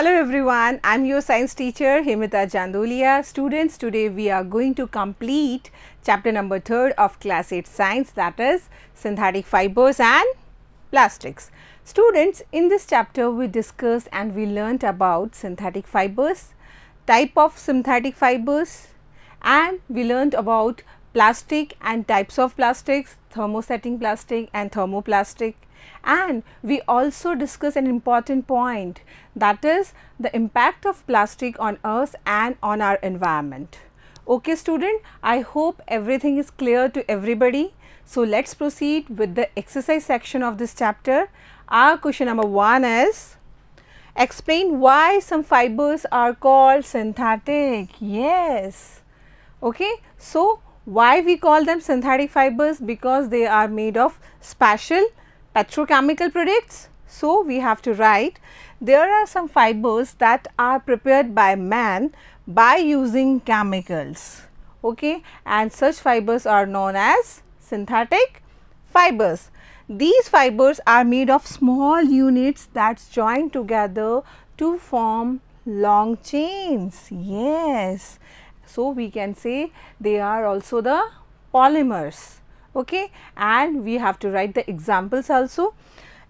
Hello everyone, I am your science teacher Himita Jandulia. Students, today we are going to complete chapter number 3 of class 8 science that is synthetic fibers and plastics. Students, in this chapter we discussed and we learnt about synthetic fibers, type of synthetic fibers and we learnt about plastic and types of plastics, thermosetting plastic and thermoplastic and we also discuss an important point that is the impact of plastic on us and on our environment. Okay student, I hope everything is clear to everybody. So, let us proceed with the exercise section of this chapter. Our question number 1 is explain why some fibers are called synthetic. Yes. Okay. So, why we call them synthetic fibers? Because they are made of special petrochemical products. So, we have to write there are some fibers that are prepared by man by using chemicals okay and such fibers are known as synthetic fibers. These fibers are made of small units that join together to form long chains yes. So, we can say they are also the polymers okay and we have to write the examples also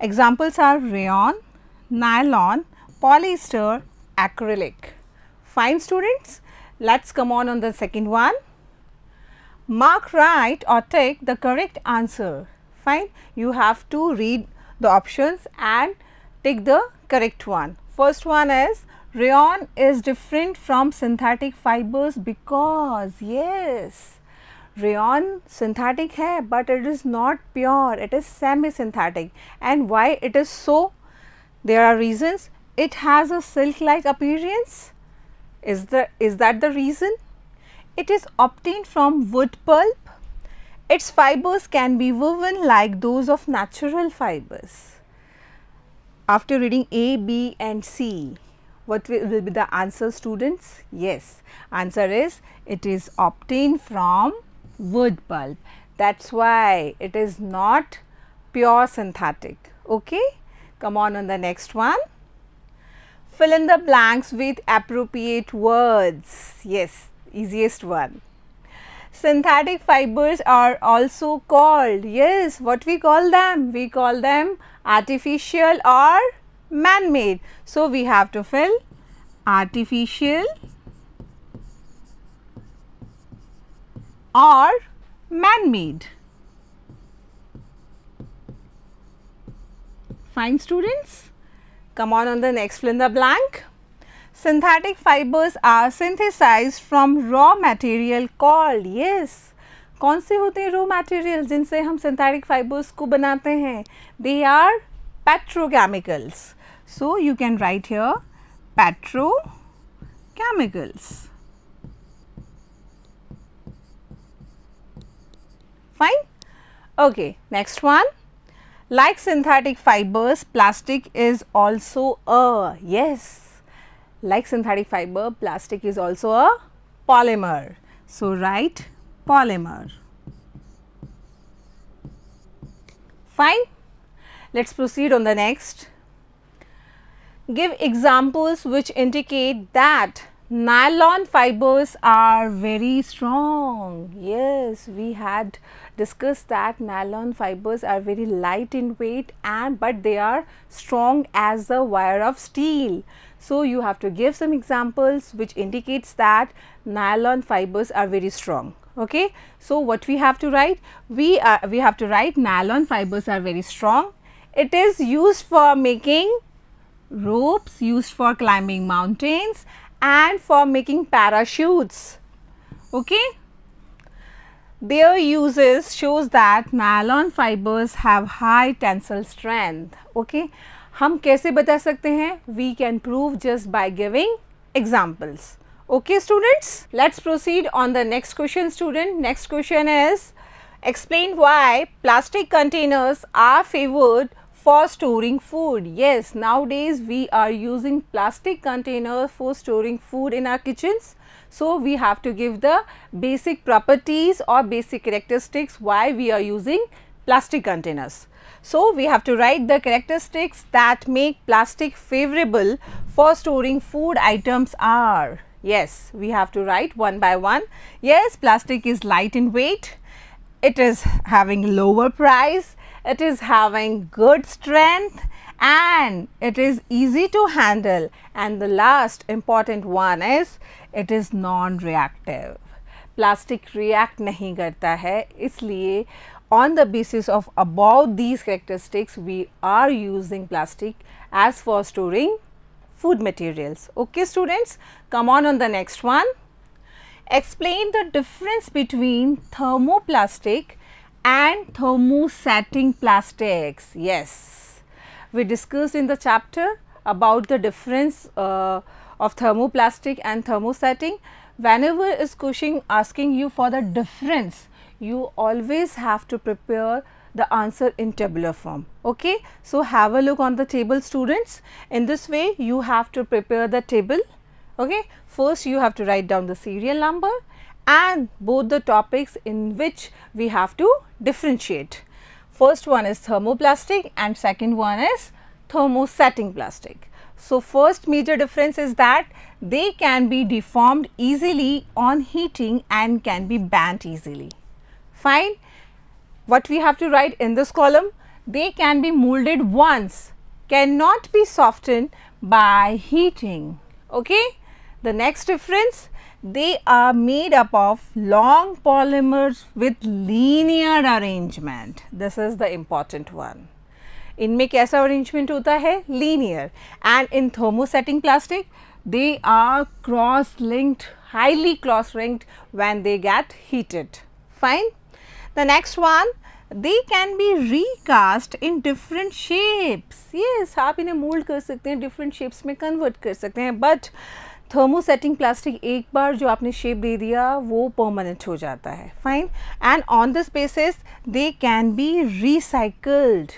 examples are rayon nylon polyester acrylic fine students let's come on on the second one mark right or take the correct answer fine you have to read the options and take the correct one first one is rayon is different from synthetic fibers because yes rayon synthetic hai but it is not pure it is semi synthetic and why it is so there are reasons it has a silk like appearance is the is that the reason it is obtained from wood pulp its fibers can be woven like those of natural fibers after reading a b and c what will be the answer students? Yes, answer is it is obtained from wood pulp. That is why it is not pure synthetic. Okay? Come on on the next one. Fill in the blanks with appropriate words. Yes, easiest one. Synthetic fibers are also called, yes, what we call them? We call them artificial or man-made. So, we have to fill artificial are man-made. Fine students, come on on the next fill in the blank. Synthetic fibers are synthesized from raw material called, yes, कौन से होते हैं raw material जिनसे हम synthetic fibres को बनाते हैं they are petrochemicals so you can write here petrochemicals Fine. Okay, next one. Like synthetic fibers, plastic is also a, yes, like synthetic fiber, plastic is also a polymer. So, write polymer. Fine. Let us proceed on the next. Give examples which indicate that nylon fibers are very strong. Yes, we had discussed that nylon fibers are very light in weight and but they are strong as the wire of steel. So, you have to give some examples which indicates that nylon fibers are very strong. Okay. So, what we have to write? We, are uh, we have to write nylon fibers are very strong. It is used for making ropes used for climbing mountains and for making parachutes. Okay. Their uses shows that nylon fibers have high tensile strength. Okay. हम कैसे बता सकते हैं we can prove just by giving okay students let's proceed on the next question student next question is explain why plastic containers are favored for storing food. Yes, nowadays we are using plastic containers for storing food in our kitchens. So, we have to give the basic properties or basic characteristics why we are using plastic containers. So, we have to write the characteristics that make plastic favorable for storing food items are. Yes, we have to write one by one. Yes, plastic is light in weight. It is having lower price it is having good strength and it is easy to handle and the last important one is it is non-reactive. Plastic react नहीं करता है इसलिए on the basis of above these characteristics we are using plastic as for storing food materials. Okay students, come on on the next one. Explain the difference between thermoplastic and thermosetting plastics. Yes, we discussed in the chapter about the difference uh, of thermoplastic and thermosetting. Whenever is Cushing asking you for the difference, you always have to prepare the answer in tabular form. Okay? So, have a look on the table students. In this way, you have to prepare the table. Okay? First, you have to write down the serial number and both the topics in which we have to differentiate. First one is thermoplastic and second one is thermosetting plastic. So, first major difference is that they can be deformed easily on heating and can be bent easily. Fine. What we have to write in this column? They can be molded once, cannot be softened by heating. Okay. The next difference they are made up of long polymers with linear arrangement. This is the important one. इनमें कैसा arrangement होता hai? linear and in thermosetting plastic they are cross linked highly cross linked when they get heated. Fine. The next one they can be recast in different shapes. Yes, आप इन्हें mold कर different shapes में convert कर sakte हैं but thermosetting plastic एक बार जो आपने शेप दे दिया वो परमानेंट हो जाता है fine and on this basis they can be recycled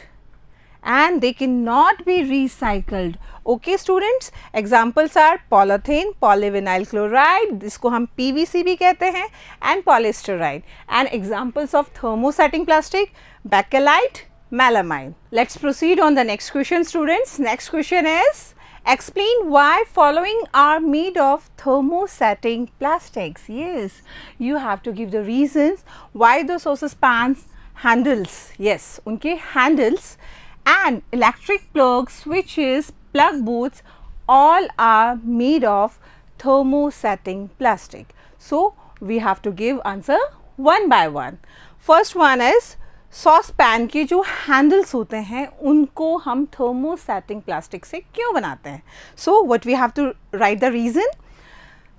and they can not be recycled okay students examples are polythene polyvinyl chloride जिसको हम पी वी सी भी कहते हैं and polystyrene and examples of thermosetting plastic bakelite melamine let's proceed on the next question students next question is explain why following are made of thermosetting plastics. Yes, you have to give the reasons why those hoses pans handles. Yes, unke handles and electric plugs, switches, plug boots all are made of thermosetting plastic. So, we have to give answer one by one. First one is sauce pan के जो handles होते हैं उनको हम thermosetting plastic से क्यों बनाते हैं so what we have to write the reason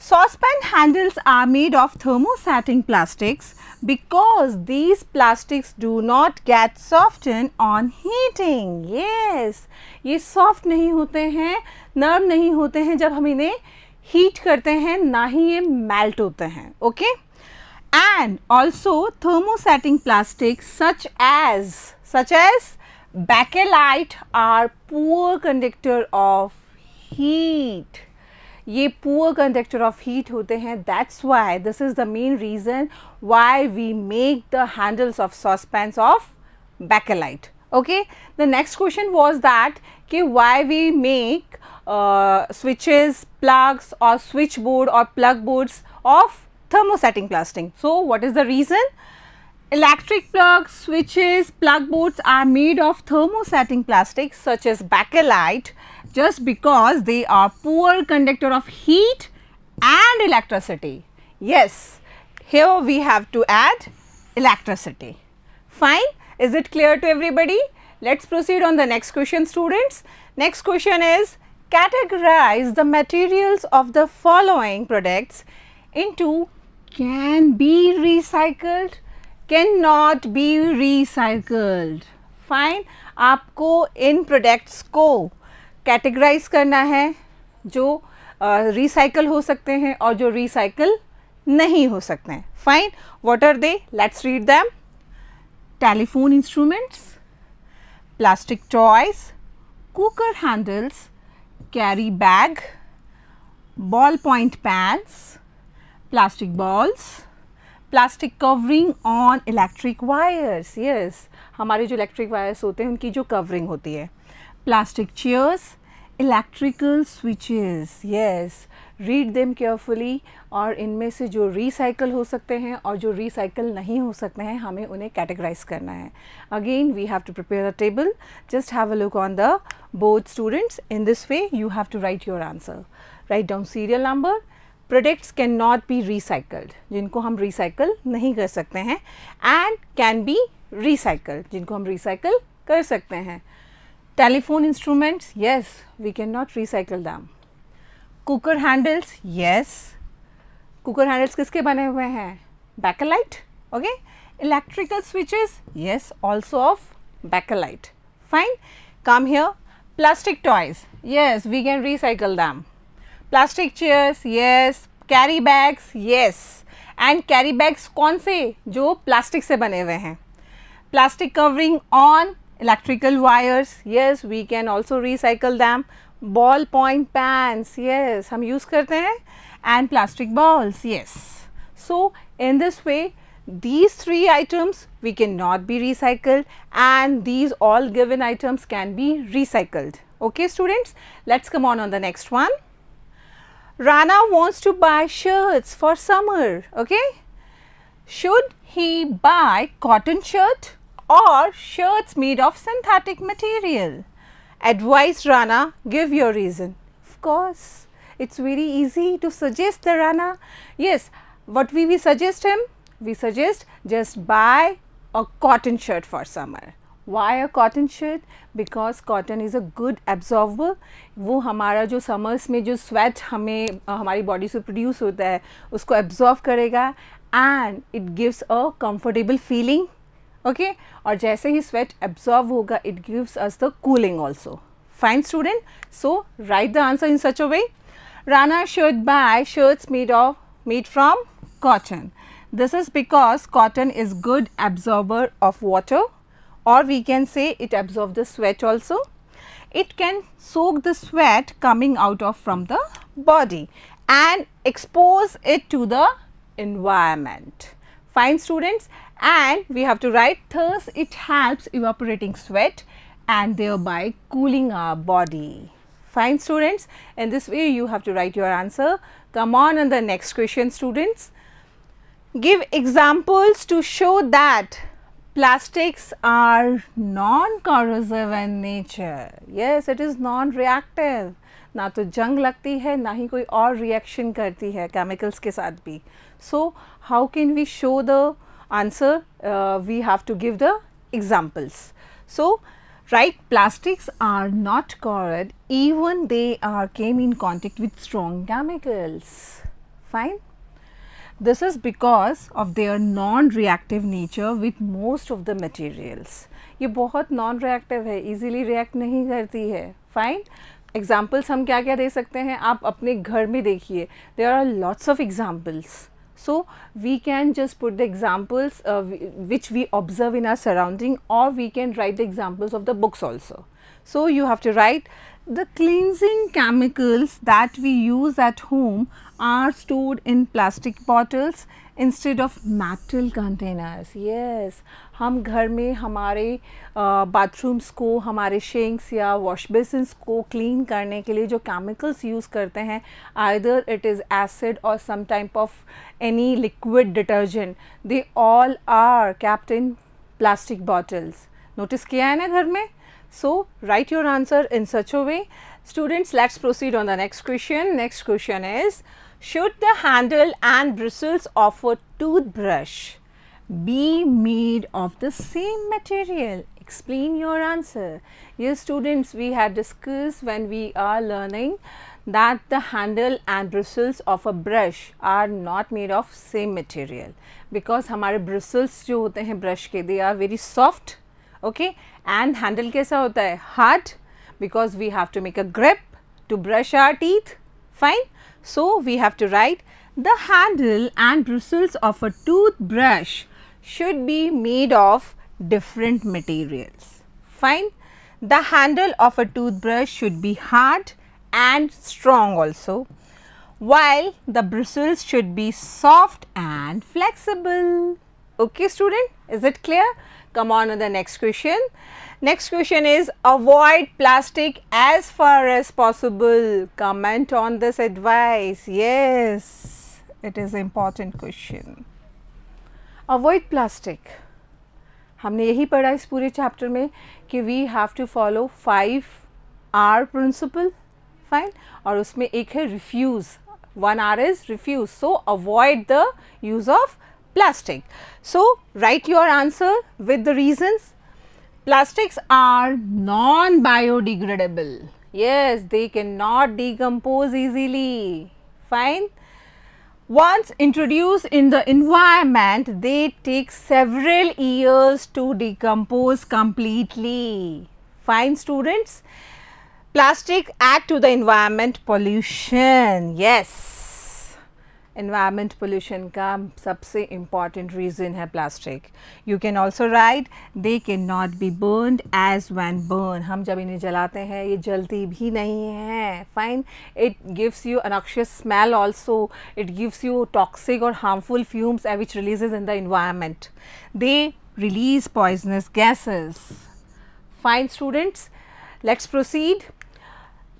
sauce pan handles are made of thermosetting plastics because these plastics do not get soft in on heating yes ये सॉफ्ट नहीं होते हैं नर्म नहीं होते हैं जब हम इन्हें हीट करते हैं ना ही ये मेल्ट होते हैं okay okay? and also thermosetting plastics such as such as bakelite are poor conductor of heat ये poor conductor of heat होते हैं that's why this is the main reason why we make the handles of saucepans of bakelite okay the next question was that okay, why we make uh, switches plugs or switchboard or plug boards of thermosetting plastic. So, what is the reason? Electric plugs, switches, plug boards are made of thermosetting plastics such as bakelite just because they are poor conductor of heat and electricity. Yes, here we have to add electricity. Fine, is it clear to everybody? Let us proceed on the next question students. Next question is categorize the materials of the following products into can be recycled cannot be recycled fine आपको इन products को categorise करना है जो recycle uh, हो सकते हैं और जो रिसाइकल नहीं हो सकते हैं fine what are they let's read them telephone instruments plastic toys cooker handles carry bag ball point pads plastic balls, plastic covering on electric wires yes हमारे जो इलेक्ट्रिक वायर्स होते हैं उनकी जो कवरिंग होती है plastic chairs electrical switches yes read them carefully और इनमें से जो रिसाइकल हो सकते हैं और जो रिसाइकल नहीं हो सकते हैं हमें उन्हें कैटेगराइज करना है again we have to prepare a table just have a look on the board students in this way you have to write your answer write down serial number products can not be recycled जिनको हम recycle नहीं कर सकते हैं and can be recycled जिनको हम recycle कर सकते हैं telephone instruments yes we can not recycle them cooker handles yes cooker handles किसके बने हुए हैं bakelite okay electrical switches yes also of bakelite fine come here plastic toys yes we can recycle them plastic chairs yes carry bags yes and carry bags कौन से जो plastic से बने हुए हैं plastic covering on electrical wires yes we can also recycle them ball point पैंस yes हम use करते हैं and plastic balls yes so in this way these three items we can not be recycled and these all given items can be recycled okay students let's come on on the next one Rana wants to buy shirts for summer, okay? Should he buy cotton shirt or shirts made of synthetic material? Advice Rana, give your reason. Of course, it's very easy to suggest the Rana. Yes, what we, we suggest him? We suggest just buy a cotton shirt for summer. Why a cotton shirt because cotton is a good absorber वो हमारा जो summers में जो sweat हमें हमारी body से produce होता है उसको एब्जॉर्व करेगा and it gives a comfortable feeling okay और जैसे ही स्वेट एब्जॉर्व होगा it gives us the cooling also fine student so write the answer in such a way Rana shirt buy shirts made of made from cotton this is because cotton is good absorber of water or we can say it absorbs the sweat also. It can soak the sweat coming out of from the body and expose it to the environment. Fine students and we have to write thus it helps evaporating sweat and thereby cooling our body. Fine students in this way you have to write your answer. Come on on the next question students. Give examples to show that plastics are non-corrosive in nature. Yes, it is non-reactive. Na to jung lagti hai, na hi koi aur reaction karti chemicals ke So, how can we show the answer? Uh, we have to give the examples. So, right plastics are not corroded even they came in contact with strong chemicals. Fine? This is because of their non-reactive nature with most of the materials. ये बहुत non-reactive है easily react नहीं करती है fine. Examples, हम क्या क्या दे सकते हैं आप अपने घर में देखिए There are lots of examples. so we can just put the examples uh, which we observe in our surrounding or we can write the examples of the books also so you have to write The cleansing chemicals that we use at home are stored in plastic bottles instead of metal containers yes हम घर में हमारे bathrooms uh, को हमारे Shanks या wash बेसिनस को clean करने के लिए जो केमिकल्स यूज़ करते हैं आइदर इट इज़ एसिड और some type of any liquid detergent they all are kept in plastic bottles notice किया है ना घर में So, write your answer in such a way. Students, let us proceed on the next question. Next question is, should the handle and bristles of a toothbrush be made of the same material? Explain your answer. Yes, students, we had discussed when we are learning that the handle and bristles of a brush are not made of same material because our bristles जो होते हैं brush they are very soft okay and handle kaisa hota hai hard because we have to make a grip to brush our teeth fine so we have to write the handle and bristles of a toothbrush should be made of different materials. Fine. The handle of a toothbrush should be hard and strong also, while the bristles should be soft and flexible. Okay student, is it clear? come on to the next question. Next question is avoid plastic as far as possible. Comment on this advice. Yes, it is important question. Avoid plastic. हमने यही पढ़ा इस पूरे chapter में कि we have to follow five R principle fine और उसमें एक है refuse one R is refuse so avoid the use of plastic. So, write your answer with the reasons. Plastics are non-biodegradable. Yes, they cannot decompose easily. Fine. Once introduced in the environment, they take several years to decompose completely. Fine students, plastic add to the environment pollution. Yes. Environment pollution का सबसे important reason है plastic you can also write they can not be burn as when burn हम जब इन्हें जलाते हैं ये जलती भी नहीं है fine it gives you obnoxious smell also it gives you toxic और harmful fumes which releases in the environment they release poisonous gases fine students let's proceed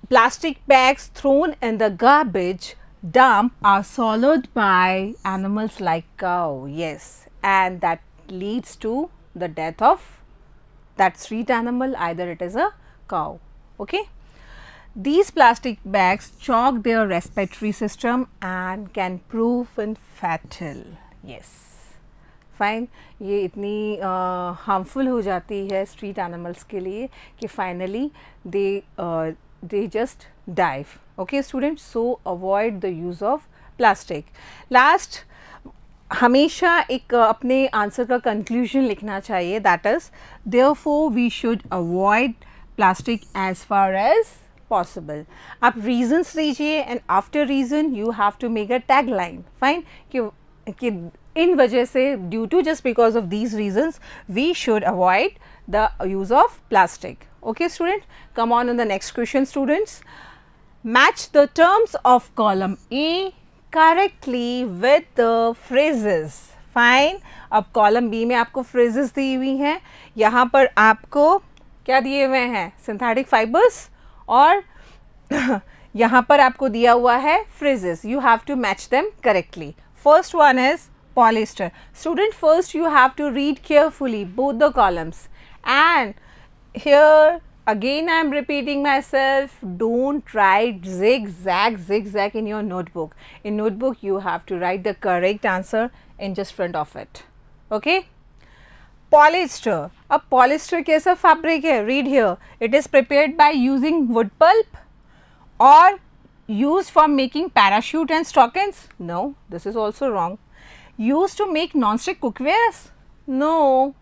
plastic bags thrown in the garbage dump are swallowed by animals like cow yes and that leads to the death of that street animal either it is a cow okay these plastic bags choke their respiratory system and can prove fatal yes fine. ये इतनी harmful हो जाती है animals animals के लिए कि finally they they just dive okay students so avoid the use of plastic last हमेशा एक अपने आंसर का कंक्लूजन लिखना चाहिए that is therefore we should avoid plastic as far as possible आप रीजंस दीजिए and after reason you have to make a tag line fine कि कि इन वजह से due to just because of these reasons we should avoid the use of plastic Okay students, come on in the next question students. Match the terms of column A correctly with the phrases. Fine अब column B में आपको phrases दी हुई हैं यहाँ पर आपको क्या दिए हुए हैं सिंथेटिक फाइबर्स और यहाँ पर आपको दिया हुआ है phrases you have to match them correctly first one is polyester student first you have to read carefully both the columns and here again I am repeating myself don't write zigzag zigzag in your notebook in notebook you have to write the correct answer in just front of it okay polyester a polyester a fabric hai read here it is prepared by using wood pulp or used for making parachute and stockings no this is also wrong used to make non-stick cookwares no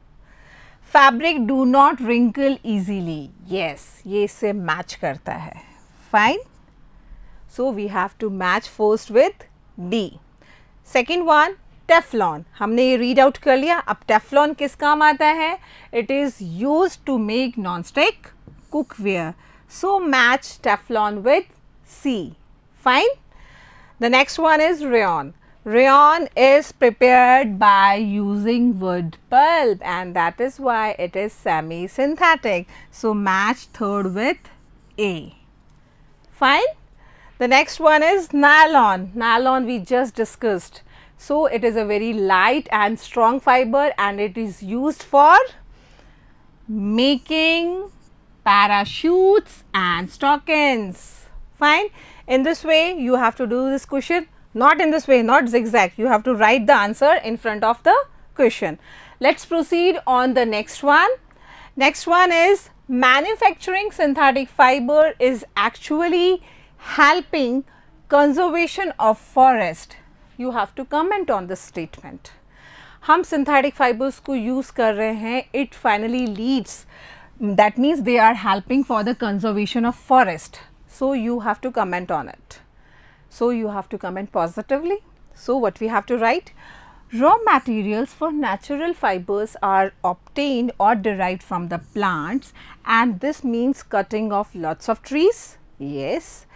fabric do not wrinkle easily yes ये इससे match करता है fine so we have to match first with the second one Teflon हमने ये read out कर लिया अब Teflon किस काम आता है it is use to make non stick cookware so match Teflon with C fine the next one is rayon Rayon is prepared by using wood pulp and that is why it is semi-synthetic. So, match third with A. Fine. The next one is nylon. Nylon we just discussed. So, it is a very light and strong fiber and it is used for making parachutes and stockings. Fine. In this way, you have to do this question not in this way not zigzag you have to write the answer in front of the question. Let us proceed on the next one. Next one is manufacturing synthetic fiber is actually helping conservation of forest. You have to comment on this statement. हम synthetic fibers को use कर रहे हैं it finally leads that means they are helping for the conservation of forest. So, you have to comment on it. So, you have to comment positively. So, what we have to write? Raw materials for natural fibers are obtained or derived from the plants and this means cutting off lots of trees. Yes.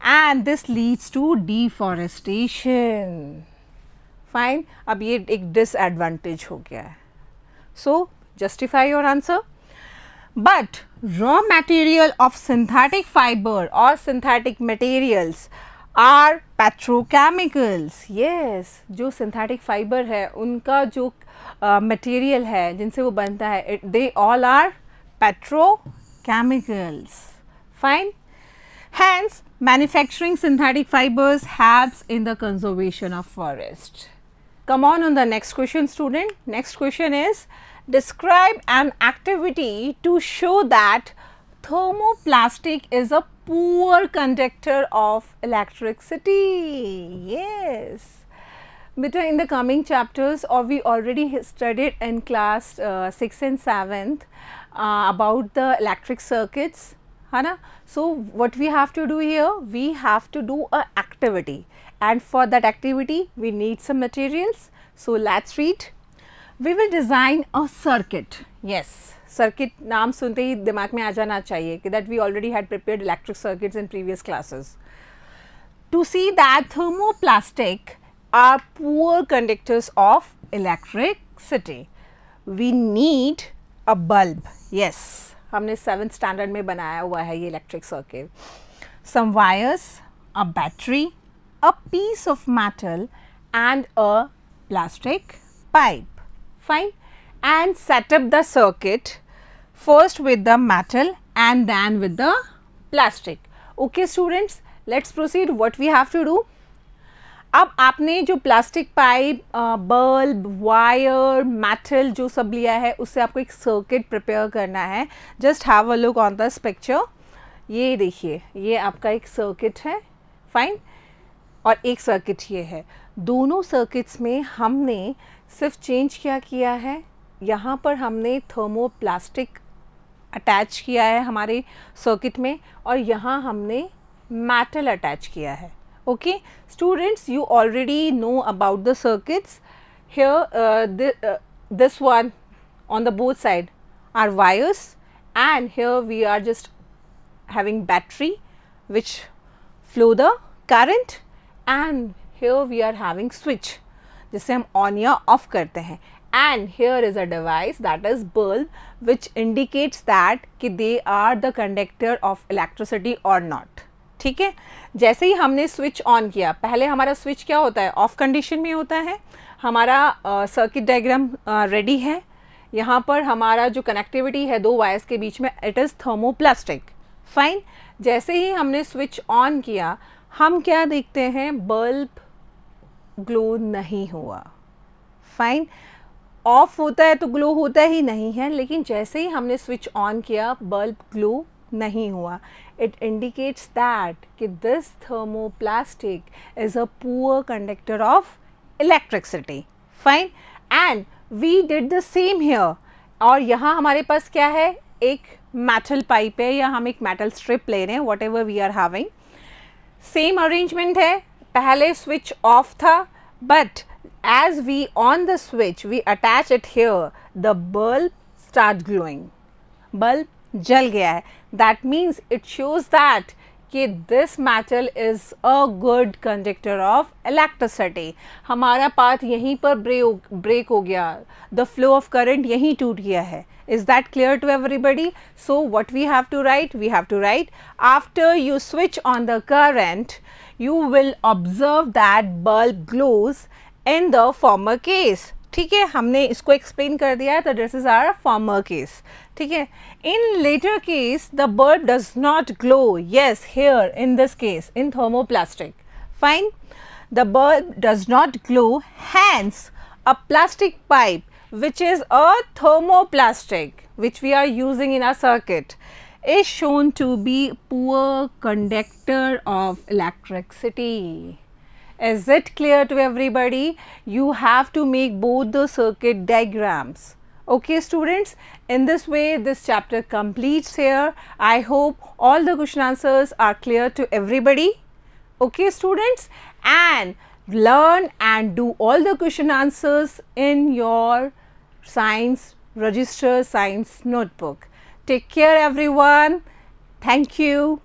And this leads to deforestation. Fine. this is a disadvantage ho gaya So, justify your answer. But raw material of synthetic fiber or synthetic materials are petrochemicals yes? जो synthetic fibre है उनका जो material uh, है जिनसे वो बनता they all are petrochemicals. Fine. Hence, manufacturing synthetic fibers helps in the conservation of forest. Come on on the next question student. Next question is describe an activity to show that thermoplastic is a poor conductor of electricity. Yes. Beta, in the coming chapters or we already studied in class uh, 6 and 7th uh, about the electric circuits. Hana? So, what we have to do here? We have to do a activity and for that activity we need some materials. So, let us read. We will design a circuit yes circuit नाम सुनते ही दिमाग में आ जाना चाहिए कि that we already had prepared electric circuits in previous classes to see that thermoplastic are poor conductors of electricity we need a bulb yes हमने सेवन स्टैंडर्ड में बनाया हुआ है ये electric circuit some wires a battery a piece of metal and a plastic pipe fine and set up the circuit first with the metal and then with the plastic. Okay students, let's proceed what we have to do. अब आपने जो plastic pipe bulb wire metal जो सब लिया है उससे आपको एक सर्किट प्रिपेयर करना है just have a look on this picture ये देखिए ये आपका एक सर्किट है फाइन और एक सर्किट ये है दोनों सर्किट्स में हमने सिर्फ चेंज क्या किया है यहाँ पर हमने थर्मो प्लास्टिक अटैच किया है हमारे सर्किट में और यहाँ हमने मेटल अटैच किया है okay students you already know about the circuits here this one on the both side are wires and here we are just having battery which flow the current and here we are having switch जिसे हम on या off करते हैं and here is a device that is bulb which indicates that कि they are the conductor of electricity और not ठीक है जैसे ही हमने स्विच ऑन किया पहले हमारा स्विच क्या होता है ऑफ कंडीशन में होता है हमारा सर्किट डायग्राम रेडी है यहाँ पर हमारा जो कनेक्टिविटी है दो वायर्स के बीच में इट इज़ थर्मोप्लास्टिक फाइन जैसे ही हमने स्विच ऑन किया हम क्या देखते हैं बल्ब ग्लो नहीं हुआ फाइन ऑफ होता है तो ग्लो होता ही नहीं है लेकिन जैसे ही हमने स्विच ऑन किया बल्ब ग्लो नहीं हुआ इट इंडिकेट्स दैट कि this thermoplastic is a poor conductor of electricity fine and we did the same here और यहाँ हमारे पास क्या है एक मेटल पाइप है या हम एक मेटल स्ट्रिप ले रहे हैं whatever we are having same arrangement है पहले स्विच ऑफ था but as we on the switch we attach it here the bulb start glowing bulb जल गया है that means it shows that कि this metal is a good conductor of electricity हमारा path यहीं पर break break हो गया the flow of current यहीं टूट गया है Is that clear to everybody? So what we have to write? We have to write after you switch on the current, you will observe that bulb glows in the former case. ठीक है हमने इसको explain कर दिया है तो this is our former case. ठीक है In later case, the bulb does not glow. Yes, here in this case in thermoplastic. Fine. The bulb does not glow. Hence, a plastic pipe which is a thermoplastic which we are using in our circuit is shown to be poor conductor of electricity. Is it clear to everybody? You have to make both the circuit diagrams. Okay students, in this way this chapter completes here. I hope all the question answers are clear to everybody. Okay students and learn and do all the question answers in your science register science notebook. Take care everyone. Thank you.